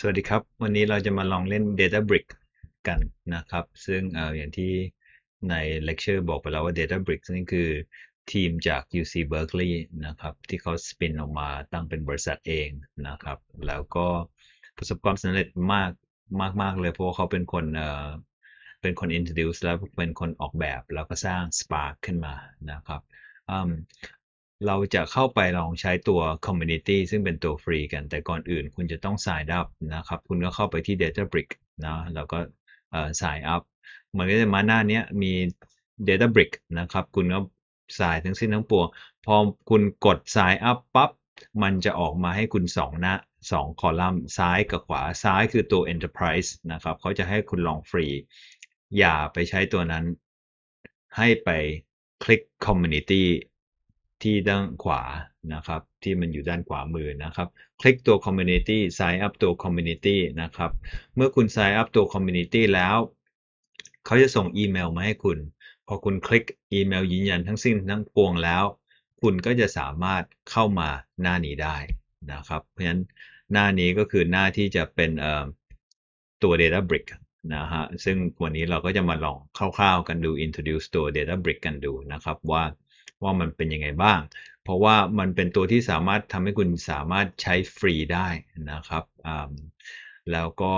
สวัสดีครับ วันนี้เราจะมาลองเล่น Databrick กันนะครับ ซึ่งออย่างที่ในเลคเชอร์บอกไปแล้วว่า Databrick นี่คือทีมจาก UC Berkeley นะครับ ที่เขาสปินออกมาตั้งเป็นบริษัทเองนะครับ แล้วก็ประสบความสำเร็จมากมากมากเลยเพราะาเขาเป็นคนเอ่อเป็นคน introduce แล้วเป็นคนออกแบบ แล้วก็สร้าง Spark ขึ้นมานะครับเราจะเข้าไปลองใช้ตัว Community ซึ่งเป็นตัวฟรีกันแต่ก่อนอื่นคุณจะต้อง sign up นะครับ คุณก็เข้าไปที่ d a t a b r i c k นะแล้วก็ sign up มันก็จะมาหน้านี้มี d a t a b r i c k นะครับ คุณก็ sign ทั้งสิ้นทั้งปวง พอคุณกด sign up ปั๊บ มันจะออกมาให้คุณ2หน้า2คอลัมน์ซ้ายกับขวาซ้ายคือตัว Enterprise นะครับ เขาจะให้คุณลองฟรี อย่าไปใช้ตัวนั้น ให้ไปคลิก Community ที่ด้านขวานะครับ ที่มันอยู่ด้านขวามือนะครับ คลิกตัว Community Sign Up ตัว Community นะครับเมื่อคุณ Sign Up ตัว Community แล้ว เขาจะส่งอีเมลมาให้คุณ พอคุณคลิกอีเมลยืนยันทั้งสิ้นทั้งปวงแล้ว คุณก็จะสามารถเข้ามาหน้านี้ได้นะครับ เพราะฉะนั้นหน้านี้ก็คือหน้าที่จะเป็นตัว Data Brick นะฮะซึ่งวันนี้เราก็จะมาลองคร่าวๆกันดู introduce ตัว Data Brick กันดูนะครับว่าว่ามันเป็นยังไงบ้าง เพราะว่ามันเป็นตัวที่สามารถทำให้คุณสามารถใช้ฟรีได้นะครับ แล้วก็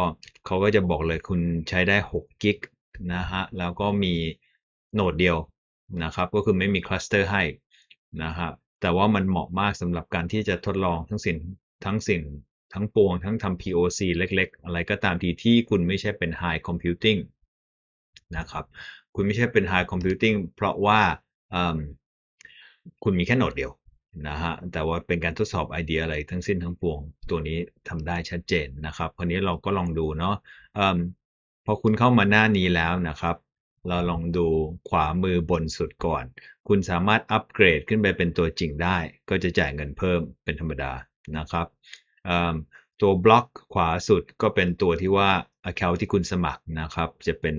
เขาก็จะบอกเลยคุณใช้ได้ 6 กิก นะฮะ แล้วก็มีโนดเดียวนะครับ ก็คือไม่มีคลัสเตอร์ให้นะฮะแต่ว่ามันเหมาะมากสำหรับการที่จะทดลองทั้งสิ่งทั้งสิ่งทั้งปวง ทั้งทำ POC เล็กๆ อะไรก็ตามทีที่คุณไม่ใช่เป็น High Computing นะครับ คุณไม่ใช่เป็น High Computing เพราะว่าคุณมีแค่โหนดเดียวนะฮะแต่ว่าเป็นการทดสอบไอเดียอะไรทั้งสิ้นทั้งปวง ตัวนี้ทำได้ชัดเจนนะครับคราวนี้เราก็ลองดูเนาะอพอคุณเข้ามาหน้านี้แล้วนะครับ เราลองดูขวามือบนสุดก่อน คุณสามารถอัปเกรดขึ้นไปเป็นตัวจริงได้ ก็จะจ่ายเงินเพิ่มเป็นธรรมดานะครับตัวบล็อกขวาสุดก็เป็นตัวที่ว่า Account ที่คุณสมัครนะครับ จะเป็น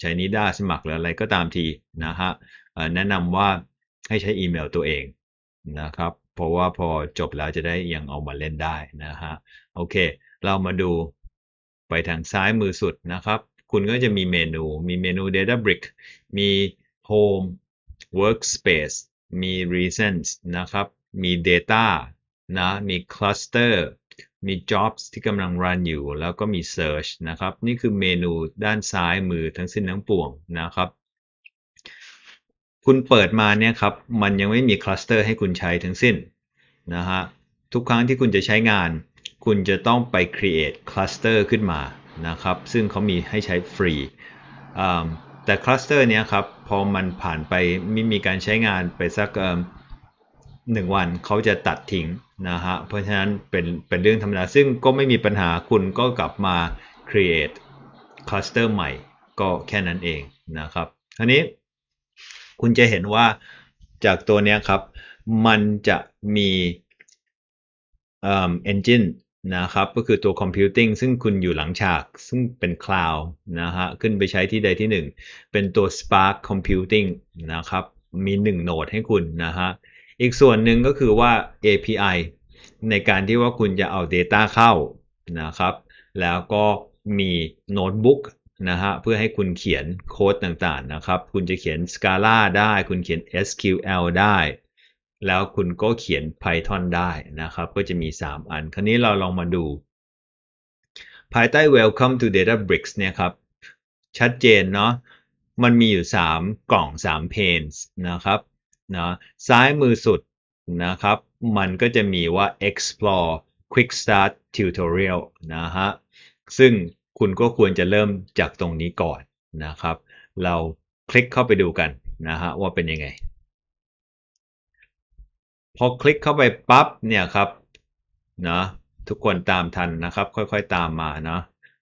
ใช้นิด้าสมัครหรืออะไรก็ตามทีนะฮะแนะนำว่าให้ใช้อีเมลตัวเองนะครับ เพราะว่าพอจบแล้วจะได้ยังเอามาเล่นได้นะฮะ โอเค เรามาดูไปทางซ้ายมือสุดนะครับ คุณก็จะมีเมนูมีเมนู Databrick มี Home Workspace มี Reasons นะครับ มี Data นะ มี Cluster มี Jobs ที่กำลังรันอยู่ แล้วก็มี Search นะครับ นี่คือเมนูด้านซ้ายมือทั้งสิ้นทั้งปวงนะครับคุณเปิดมาเนี่ยครับมันยังไม่มีคลัสเตอร์ให้คุณใช้ทั้งสิ้นนะฮะทุกครั้งที่คุณจะใช้งานคุณจะต้องไป create คลัสเตอร์ขึ้นมานะครับ ซึ่งเขามีให้ใช้ฟรีแต่คลัสเตอร์เนี้ยครับพอมันผ่านไปไม่มีการใช้งานไปสักหนึ่งวันเขาจะตัดทิ้งนะฮะเพราะฉะนั้นเป็นเป็นเรื่องธรรมดาซึ่งก็ไม่มีปัญหาคุณก็กลับมา create คลัสเตอร์ใหม่ ก็แค่นั้นเองนะครับทีนี้คุณจะเห็นว่าจากตัวนี้ครับ มันจะมีเอ่อ engine นะครับ ก็คือตัว computing ซึ่งคุณอยู่หลังฉาก ซึ่งเป็น cloud นะฮะ ขึ้นไปใช้ที่ใดที่หนึ่ง เป็นตัว spark computing นะครับ มีหนึ่งโหนดให้คุณนะฮะ อีกส่วนหนึ่งก็คือว่า API ในการที่ว่าคุณจะเอา data เข้านะครับ แล้วก็มีโน้ตบุ๊กนะฮะเพื่อให้คุณเขียนโค้ดต่างๆ นะครับ คุณจะเขียน Scala ได้ คุณเขียน SQL ได้ แล้วคุณก็เขียน Python ได้นะครับ ก็จะมี 3 อัน คราวนี้เราลองมาดู ภายใต้ Welcome to Databricks เนี่ยครับ ชัดเจนเนาะมันมีอยู่ 3 กล่อง 3 p a n s นะครับนะซ้ายมือสุดนะครับมันก็จะมีว่า explore quick start tutorial นะฮะซึ่งคุณก็ควรจะเริ่มจากตรงนี้ก่อนนะครับ เราคลิกเข้าไปดูกันนะฮะว่าเป็นยังไง พอคลิกเข้าไปปั๊บเนี่ยครับนะทุกคนตามทันนะครับค่อยๆตามมานะ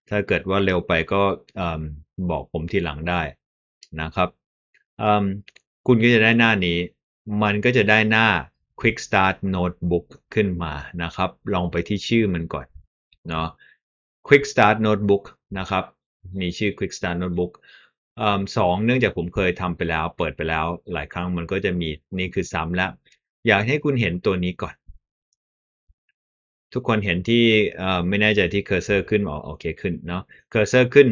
ถ้าเกิดว่าเร็วไปก็บอกผมทีหลังได้นะครับคุณก็จะได้หน้านี้ มันก็จะได้หน้า Quick Start Notebook ขึ้นมานะครับ ลองไปที่ชื่อมันก่อนเนาะ Quick Start Notebook นะครับ มีชื่อ Quick Start Notebook สองเนื่องจากผมเคยทำไปแล้ว เปิดไปแล้วหลายครั้งมันก็จะมี นี่คือซ้ำแล้ว อยากให้คุณเห็นตัวนี้ก่อน ทุกคนเห็นที่ไม่แน่ใจที่เคอร์เซอร์ขึ้นออกโอเคขึ้นเนาะ เคอร์เซอร์ขึ้น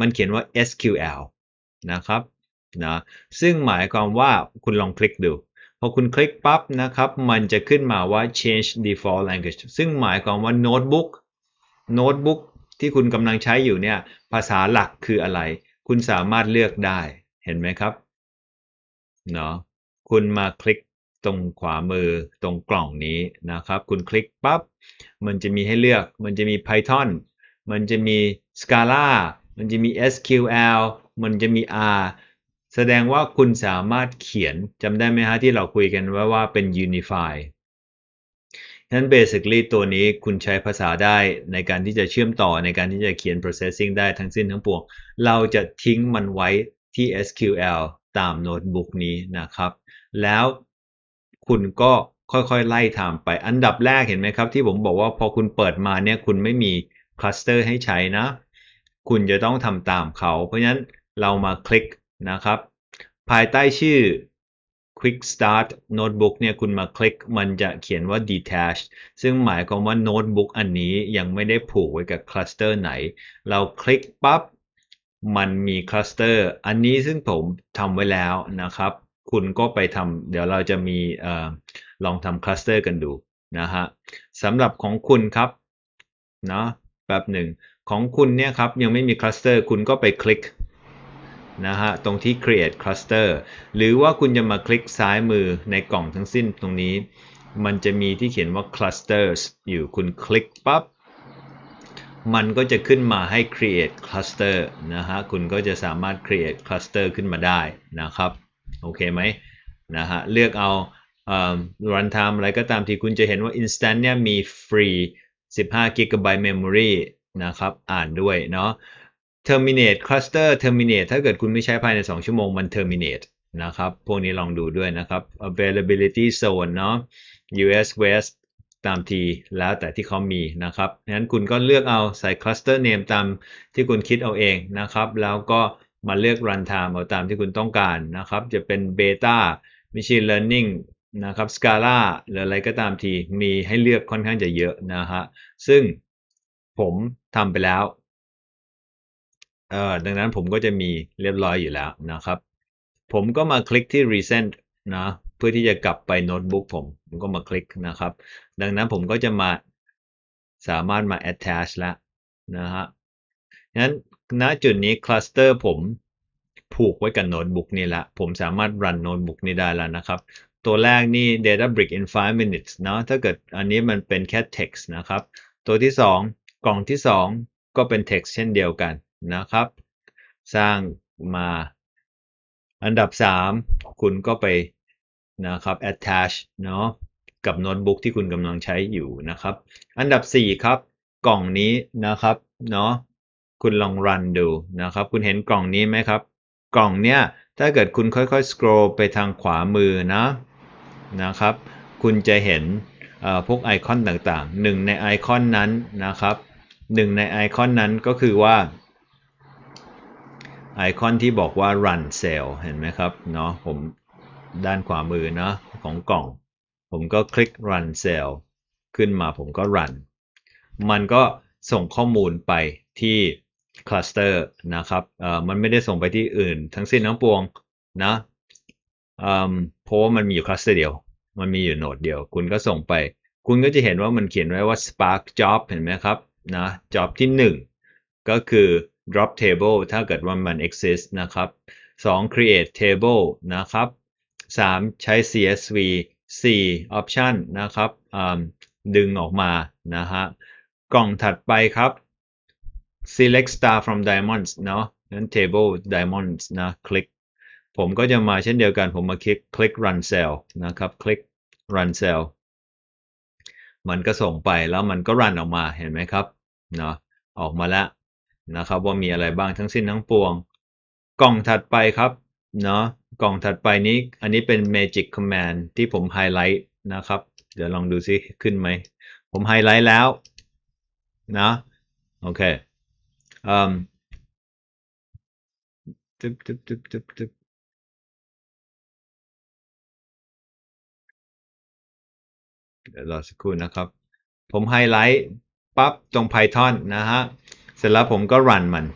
มันเขียนว่า SQL นะครับนะซึ่งหมายความว่าคุณลองคลิกดู พอคุณคลิกปั๊บนะครับ มันจะขึ้นมาว่า change default language ซึ่งหมายความว่าโน้ตบุ๊กโน้ตบุ๊กที่คุณกำลังใช้อยู่เนี่ยภาษาหลักคืออะไร คุณสามารถเลือกได้เห็นไหมครับเนาะคุณมาคลิกตรงขวามือ ตรงกล่องนี้นะครับ คุณคลิกปับ๊บ มันจะมีให้เลือก มันจะมี Python มันจะมี Scala มันจะมี SQL มันจะมี R แสดงว่าคุณสามารถเขียนจำได้ไหมฮะที่เราคุยกันว่าว่าเป็น Unify นั้นเบสิคลีตัวนี้คุณใช้ภาษาได้ในการที่จะเชื่อมต่อในการที่จะเขียน processing ได้ทั้งสิ้นทั้งปวง เราจะทิ้งมันไว้ที่ SQL ตามโน้ตบุ๊กนี้นะครับ แล้วคุณก็ค่อยๆไล่ทำไป อันดับแรกเห็นไหมครับที่ผมบอกว่าพอคุณเปิดมาเนี่ยคุณไม่มีคลัสเตอร์ให้ใช้นะ คุณจะต้องทำตามเขา เพราะฉะนั้นเรามาคลิกนะครับ ภายใต้ชื่อ Quick Start Notebook เนี่ยคุณมาคลิก มันจะเขียนว่า detach ซึ่งหมายความว่าโน้ตบุ๊กอันนี้ยังไม่ได้ผูกไว้กับคลัสเตอร์ไหน เราคลิกปับ๊บ มันมีคลัสเตอร์อันนี้ซึ่งผมทำไว้แล้วนะครับ คุณก็ไปทำเดี๋ยวเราจะมีอลองทำคลัสเตอร์กันดูนะฮะสำหรับของคุณครับเนาะแบบหนึ่งของคุณเนี่ยครับยังไม่มีคลัสเตอร์คุณก็ไปคลิกนะฮะตรงที่ create cluster หรือว่าคุณจะมาคลิกซ้ายมือในกล่องทั้งสิ้นตรงนี้ มันจะมีที่เขียนว่า clusters อยู่คุณคลิกปับ๊บ มันก็จะขึ้นมาให้ create cluster นะฮะคุณก็จะสามารถ create cluster ขึ้นมาได้นะครับโอเคไหมนะฮะเลือกเอา runtime อะไรก็ตามที่คุณจะเห็นว่า instant เนี่ยมี free 15 GB memory นะครับอ่านด้วยเนาะ terminate cluster terminate ถ้าเกิดคุณไม่ใช้ภายใน 2 ชั่วโมงมัน terminate นะครับ พวกนี้ลองดูด้วยนะครับ availability zone เนาะ US West ตามที แล้วแต่ที่เขามีนะครับงั้นคุณก็เลือกเอาใส่ cluster name ตามที่คุณคิดเอาเองนะครับ แล้วก็มาเลือก runtime เอาตามที่คุณต้องการนะครับ จะเป็น beta machine learning นะครับ Scala หรืออะไรก็ตามที มีให้เลือกค่อนข้างจะเยอะนะฮะ ซึ่งผมทำไปแล้วเออดังนั้นผมก็จะมีเรียบร้อยอยู่แล้วนะครับ ผมก็มาคลิกที่ recent นะ เพื่อที่จะกลับไปโน้ตบุ๊กผมผมก็มาคลิกนะครับ ดังนั้นผมก็จะมาสามารถมา attach แล้วนะฮะ งั้นณจุดนี้คลัสเตอร์ผมผูกไว้กับโน้ตบุ๊กนี่ละ ผมสามารถรันโน้ตบุ๊กนี้ได้แล้วนะครับ ตัวแรกนี่ data brick in 5 minutes เนาะถ้าเกิดอันนี้มันเป็นแค่ text นะครับ ตัวที่ 2 กล่องที่ 2 ก็เป็น text เช่นเดียวกันนะครับ สร้างมาอันดับ 3 คุณก็ไปนะครับ attach เนาะกับโน้ตบุ๊กที่คุณกำลังใช้อยู่นะครับอันดับ 4 ครับ กล่องนี้นะครับเนาะคุณลอง run ดูนะครับคุณเห็นกล่องนี้ไหมครับ กล่องเนี้ย ถ้าเกิดคุณค่อยๆ scroll ไปทางขวามือนะนะครับคุณจะเห็นพวกไอคอนต่างๆหนึ่งในไอคอนนั้นนะครับหนึ่งในไอคอนนั้นก็คือว่าไอคอนที่บอกว่า run sale เห็นไหมครับเนาะผมด้านขวามือเนาะของกล่อง ผมก็คลิก run sale ขึ้นมาผมก็ run มันก็ส่งข้อมูลไปที่คลัสเตอร์นะครับเอ่อมันไม่ได้ส่งไปที่อื่นทั้งสิ้นทั้งปวงนะเอ่อเพราะว่ามันมีอยู่คลัสเตอร์เดียว มันมีอยู่โหนดเดียว คุณก็ส่งไป คุณก็จะเห็นว่ามันเขียนไว้ว่า spark job เห็นไหมครับนะ job ที่1 ก็คือ drop table ถ้าเกิดว่ามัน exist นะครับ2 create table นะครับ3 ใช้ CSV 4 option นะครับ ดึงออกมา นะฮะ กล่องถัดไปครับ select star from diamonds เนาะนั้น table diamonds นะ คลิก ผมก็จะมาเช่นเดียวกัน ผมมาคลิกคลิก run cell นะครับ คลิก run cell มันก็ส่งไปแล้วมันก็รันออกมา เห็นไหมครับ เนาะออกมาแล้วนะครับว่ามีอะไรบ้างทั้งสิ้นทั้งปวง กล่องถัดไปครับเนาะกล่องถัดไปนี้ อันนี้เป็น Magic Command ที่ผมไฮไลท์นะครับ เดี๋ยวลองดูซิขึ้นไหม ผมไฮไลท์แล้วนะโอเคอืมเดี๋ยวรอสักครู่นะครับ ผมไฮไลท์ปั๊บ ตรง Python นะฮะเสร็จแล้วผมก็รันมัน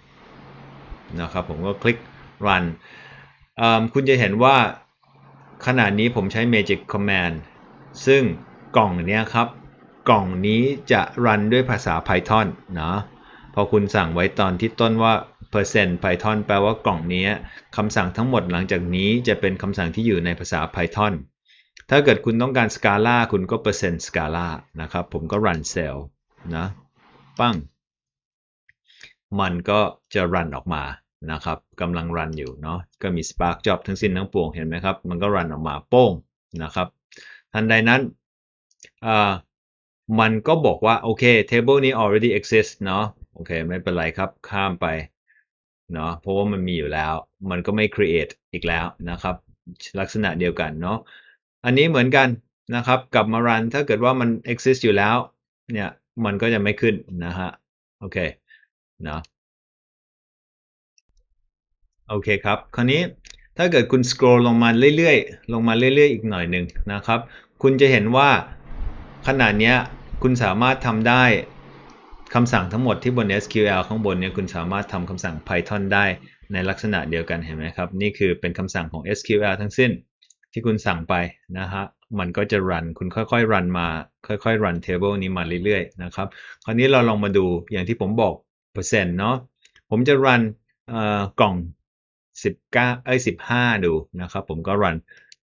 นะครับผมก็คลิกรันคุณจะเห็นว่าขณะนี้ผมใช้ magic command ซึ่งกล่องนี้ครับ กล่องนี้จะรันด้วยภาษา Python นะพอคุณสั่งไว้ตอนที่ต้นว่า percent python แปลว่ากล่องนี้คำสั่งทั้งหมดหลังจากนี้จะเป็นคำสั่งที่อยู่ในภาษา Python ถ้าเกิดคุณต้องการ scala คุณก็ percent scala นะครับผมก็ run cell นะปั้งมันก็จะรันออกมานะครับกำลังรันอยู่เนาะก็มี Spark Job ทั้งสิ้นทั้งปวง เห็นไหมครับ มันก็รันออกมาโป้งนะครับทันใดนั้นมันก็บอกว่าโอเค table นี้ already exist เนาะโอเคไม่เป็นไรครับข้ามไปเนาะเพราะว่ามันมีอยู่แล้ว มันก็ไม่ create อีกแล้วนะครับลักษณะเดียวกันเนาะอันนี้เหมือนกันนะครับกลับมารันถ้าเกิดว่ามัน exist อยู่แล้วเนี่ยมันก็จะไม่ขึ้นนะฮะโอเคนะโอเคครับ คราวนี้ถ้าเกิดคุณสครอลลงมาเรื่อยๆลงมาเรื่อยๆ อีกหน่อยหนึ่งนะครับ คุณจะเห็นว่าขนาดนี้คุณสามารถทำได้คำสั่งทั้งหมดที่บน SQL ข้างบนเนี่ยคุณสามารถทำคำสั่ง Python ได้ในลักษณะเดียวกันเห็นไหมครับ นี่คือเป็นคำสั่งของ SQL ทั้งสิ้น ที่คุณสั่งไป นะฮะ มันก็จะรันคุณค่อยๆ รันมาค่อยๆ รันเทเบิลนี้มาเรื่อยๆ นะครับ คราวนี้เราลองมาดูอย่างที่ผมบอกปอร์เซ็นต์เนาะ ผมจะรันกล่อง19เอ้ย15 ดูนะครับ ผมก็รัน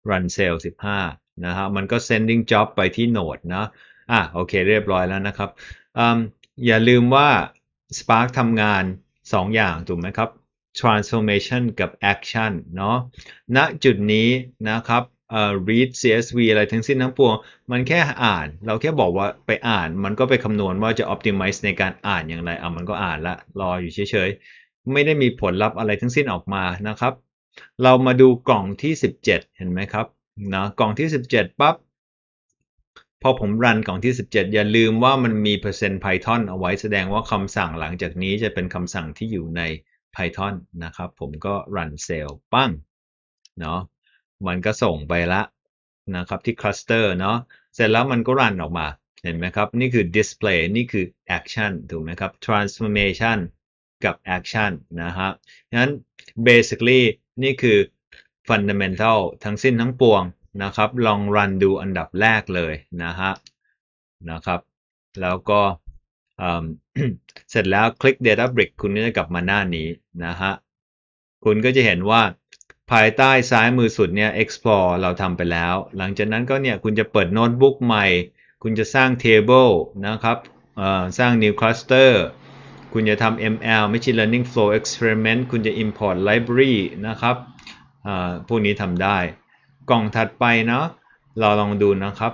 รันเซลบห15 นะครับมันก็ sending job ไปที่โนดนะอ่ะโอเคเรียบร้อยแล้วนะครับออย่าลืมว่า Spark ทำงาน 2 อย่างถูกไหมครับ transformation กับ action เนาะ ณ จุดนี้นะครับเอ่อ read CSV อะไรทั้งสิ้นทั้งปวงมันแค่อ่าน เราแค่บอกว่าไปอ่าน มันก็ไปคำนวณว่าจะ optimize ในการอ่านอย่างไรอ่ะมันก็อ่านละรออยู่เฉยๆ ไม่ได้มีผลลัพธ์อะไรทั้งสิ้นออกมานะครับ เรามาดูกล่องที่ 17 เห็นไหมครับนะกล่องที่ 17ปั๊บพอผมรันกล่องที่ 17 อย่าลืมว่ามันมีเปอร์เซ็นต์ Python เอาไว้แสดงว่าคำสั่งหลังจากนี้จะเป็นคำสั่งที่อยู่ใน Python นะครับผมก็รันเซลล์ปั้งเนาะมันก็ส่งไปละนะครับที่คลัสเตอร์เนาะเสร็จแล้วมันก็รันออกมา เห็นไหมครับ นี่คือ display นี่คือ action ถูกไหมครับ transformation กับ action นะฮะงั้น basically นี่คือ fundamental ทั้งสิ้นทั้งปวง นะครับ ลองรันดูอันดับแรกเลยนะฮะนะครับ แล้วก็เสร็จแล้วคลิก Data Brick คุณก็จะกลับมาหน้านี้นะฮะคุณก็จะเห็นว่าภายใต้ซ้ายมือสุดเนี่ย explore เราทำไปแล้ว หลังจากนั้นก็เนี่ยคุณจะเปิดโน้ตบุ๊กใหม่ คุณจะสร้าง table นะครับ สร้าง new cluster คุณจะทำ ML machine learning flow experiment คุณจะ import library นะครับพวกนี้ทำได้ กล่องถัดไปเนาะ เราลองดูนะครับ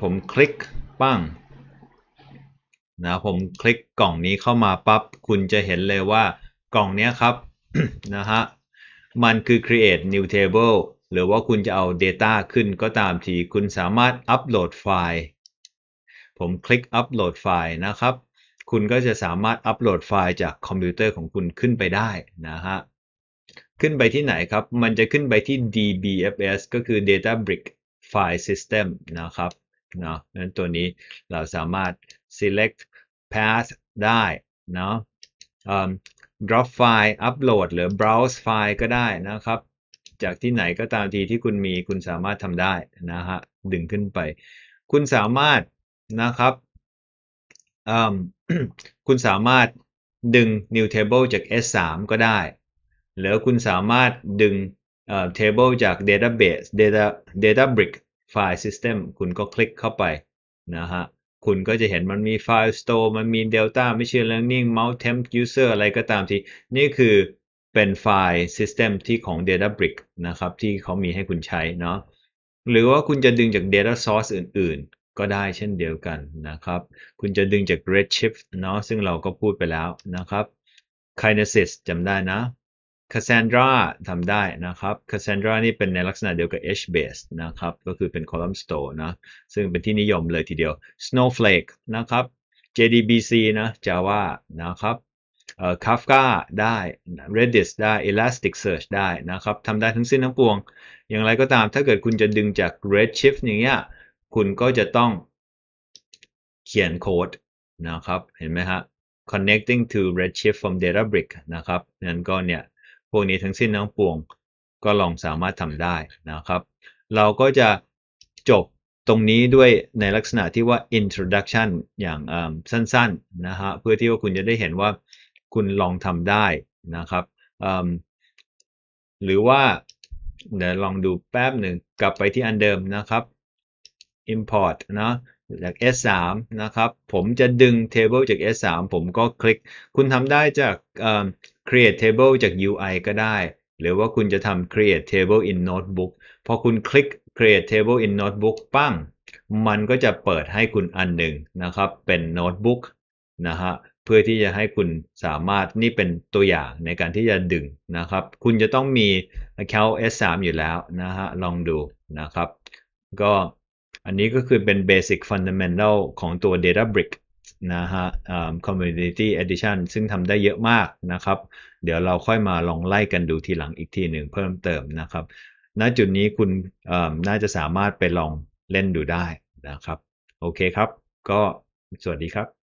ผมคลิกปั้ง นะ ผมคลิกกล่องนี้เข้ามาปับ๊บ คุณจะเห็นเลยว่ากล่องนี้ครับนะฮะมันคือ create new table หรือว่าคุณจะเอา data ขึ้นก็ตามทีคุณสามารถ upload file ผมคลิก upload file นะครับ คุณก็จะสามารถ upload file จากคอมพิวเตอร์ของคุณขึ้นไปได้นะฮะ ขึ้นไปที่ไหนครับ มันจะขึ้นไปที่ dbfs ก็คือ d a t a b r i c k file system นะครับ เนาะนั้นตัวนี้เราสามารถ select path ได้เนาะ drop ไฟล์ upload หรือ browse ไฟล์ก็ได้นะครับ จากที่ไหนก็ตามทีที่คุณมีคุณสามารถทำได้นะฮะ ดึงขึ้นไป คุณสามารถนะครับคุณสามารถดึง new table จาก S3 ก็ได้ หรือคุณสามารถดึง table จาก database data databrick file system คุณก็คลิกเข้าไปนะฮะคุณก็จะเห็นมันมี Firestore มันมี Delta Machine Learning Mount Temp User อะไรก็ตามที นี่คือเป็นไฟล์ System ที่ของ Databricks นะครับ ที่เขามีให้คุณใช้เนาะ หรือว่าคุณจะดึงจาก Data Source อื่นๆ ก็ได้เช่นเดียวกันนะครับ คุณจะดึงจาก Redshift เนาะซึ่งเราก็พูดไปแล้วนะครับ Kinesis จำได้นะ Cassandra ทำได้นะครับ Cassandra นี่เป็นในลักษณะเดียวกับ HBase นะครับ ก็คือเป็น column store นะซึ่งเป็นที่นิยมเลยทีเดียว Snowflake นะครับ JDBC นะ Java นะครับ Kafka ได้ Redis ได้ Elasticsearch ได้นะครับทำได้ทั้งสิ้นทั้งปวง อย่างไรก็ตาม ถ้าเกิดคุณจะดึงจาก Redshift อย่างเงี้ย คุณก็จะต้องเขียนโค้ดนะครับ เห็นไหมฮะ connecting to Redshift from Databricks นะครับ นั้นก็เนี่ยพวกนี้ทั้งสิ้นทั้งปวงก็ลองสามารถทำได้นะครับ เราก็จะจบตรงนี้ด้วยในลักษณะที่ว่า introduction อย่างสั้นๆนะฮะเพื่อที่ว่าคุณจะได้เห็นว่าคุณลองทำได้นะครับ หรือว่าเดี๋ยวลองดูแป๊บหนึ่งกลับไปที่อันเดิมนะครับ import นะจาก S3 นะครับ ผมจะดึง Table จาก S3 ผมก็คลิก คุณทำได้จาก Create Table จาก UI ก็ได้ หรือว่าคุณจะทำ Create Table in Notebook พอคุณคลิก Create Table in Notebook ปั้ง มันก็จะเปิดให้คุณอันหนึ่งนะครับ เป็น Notebook นะฮะ เพื่อที่จะให้คุณสามารถ นี่เป็นตัวอย่างในการที่จะดึงนะครับ คุณจะต้องมี account S3 อยู่แล้วนะฮะ ลองดูนะครับ ก็อันนี้ก็คือเป็น Basic Fundamental ของตัว Databrick นะฮะ Community Edition ซึ่งทำได้เยอะมากนะครับ เดี๋ยวเราค่อยมาลองไล่กันดูทีหลังอีกทีหนึ่งเพิ่มเติมนะครับณจุดนี้คุณน่าจะสามารถไปลองเล่นดูได้นะครับ โอเคครับก็สวัสดีครับ